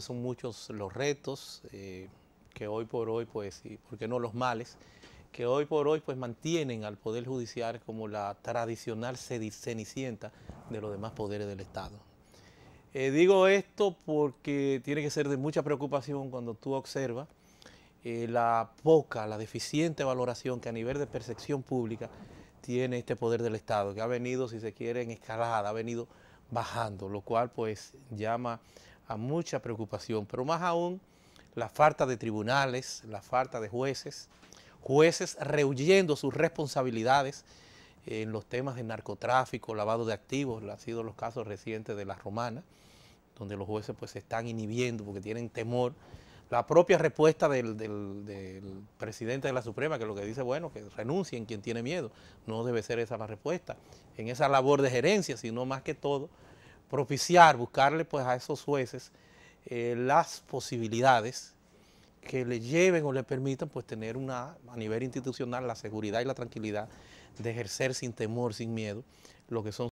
Son muchos los retos eh, que hoy por hoy, pues, y por qué no los males, que hoy por hoy pues mantienen al Poder Judicial como la tradicional cenicienta de los demás poderes del Estado. Eh, digo esto porque tiene que ser de mucha preocupación cuando tú observas eh, la poca, la deficiente valoración que a nivel de percepción pública tiene este poder del Estado, que ha venido, si se quiere, en escalada, ha venido bajando, lo cual pues llama a mucha preocupación, pero más aún la falta de tribunales, la falta de jueces, jueces rehuyendo sus responsabilidades en los temas de narcotráfico, lavado de activos, han sido los casos recientes de la romana, donde los jueces pues se están inhibiendo porque tienen temor. La propia respuesta del, del presidente de la Suprema, que lo que dice, bueno, que renuncien quien tiene miedo, no debe ser esa la respuesta, en esa labor de gerencia, sino más que todo propiciar, buscarle pues a esos jueces eh, las posibilidades que le lleven o le permitan pues tener una, a nivel institucional la seguridad y la tranquilidad de ejercer sin temor, sin miedo, lo que son